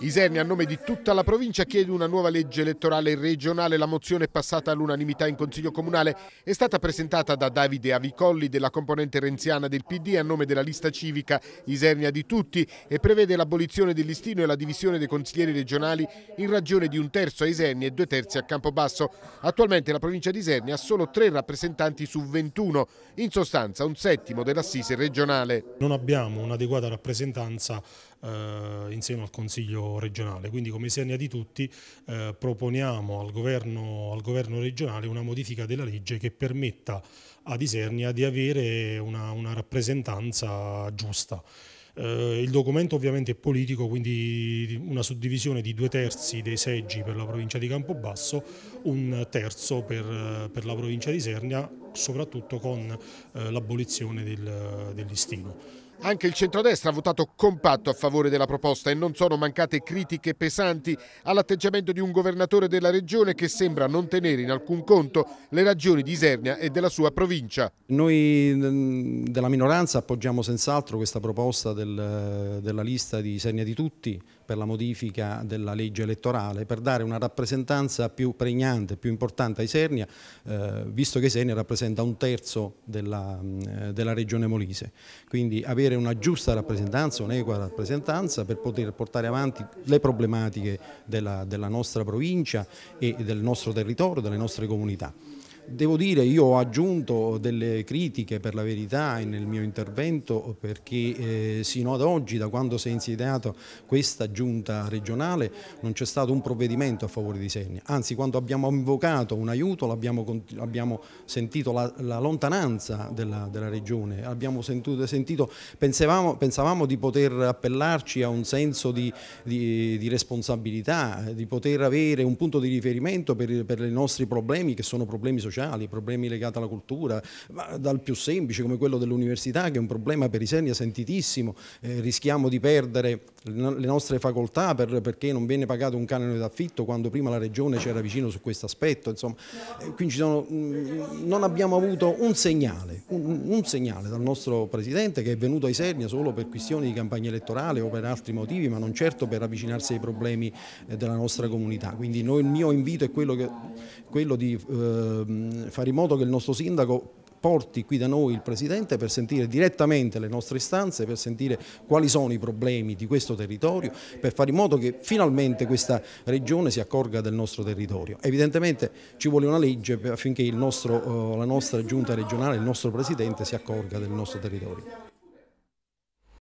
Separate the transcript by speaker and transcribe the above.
Speaker 1: Isernia a nome di tutta la provincia chiede una nuova legge elettorale regionale. La mozione è passata all'unanimità in Consiglio Comunale. È stata presentata da Davide Avicolli della componente renziana del PD a nome della lista civica Isernia di tutti e prevede l'abolizione del listino e la divisione dei consiglieri regionali in ragione di un terzo a Isernia e due terzi a Campobasso. Attualmente la provincia di Isernia ha solo tre rappresentanti su 21, in sostanza un settimo dell'assise regionale.
Speaker 2: Non abbiamo un'adeguata rappresentanza eh, insieme al Consiglio Consiglio regionale. Quindi come Senia di tutti eh, proponiamo al governo, al governo, regionale una modifica della legge che permetta ad Isernia di avere una, una rappresentanza giusta. Eh, il documento ovviamente è politico, quindi una suddivisione di due terzi dei seggi per la provincia di Campobasso, un terzo per, per la provincia di Isernia, soprattutto con eh, l'abolizione del, del listino.
Speaker 1: Anche il centrodestra ha votato compatto a favore della proposta e non sono mancate critiche pesanti all'atteggiamento di un governatore della regione che sembra non tenere in alcun conto le ragioni di Isernia e della sua provincia.
Speaker 3: Noi mm, della minoranza appoggiamo senz'altro questa proposta del, eh, della lista di Isernia di tutti per la modifica della legge elettorale per dare una rappresentanza più pregnante, più importante a Isernia, eh, visto che Isernia rappresenta un terzo della, mm, eh, della regione molise. Quindi avere avere una giusta rappresentanza, un'equa rappresentanza per poter portare avanti le problematiche della, della nostra provincia e del nostro territorio, delle nostre comunità. Devo dire, io ho aggiunto delle critiche per la verità nel mio intervento perché eh, sino ad oggi, da quando si è insediata questa giunta regionale, non c'è stato un provvedimento a favore di Segna. Anzi, quando abbiamo invocato un aiuto abbiamo, abbiamo sentito la, la lontananza della, della, regione, abbiamo sentito, sentito pensavamo, pensavamo, di poter appellarci a un senso di, di, di, responsabilità, di poter avere un punto di riferimento per, per i nostri problemi che sono problemi sociali sociali, problemi legati alla cultura, ma dal più semplice come quello dell'università che è un problema per i senior sentitissimo, eh, rischiamo di perdere le nostre facoltà per, perché non viene pagato un canone d'affitto quando prima la regione c'era vicino su questo aspetto, insomma, eh, quindi sono, mh, mm, non abbiamo avuto un segnale, un, un, segnale dal nostro Presidente che è venuto ai Sernia solo per questioni di campagna elettorale o per altri motivi, ma non certo per avvicinarsi ai problemi eh, della nostra comunità, quindi noi, il mio invito è quello, che, quello di ehm, Ehm, fare in modo che il nostro sindaco porti qui da noi il Presidente per sentire direttamente le nostre istanze, per sentire quali sono i problemi di questo territorio, per fare in modo che finalmente questa Regione si accorga del nostro territorio. Evidentemente ci vuole una legge affinché nostro, eh, la nostra Giunta regionale, il nostro Presidente si accorga del nostro territorio.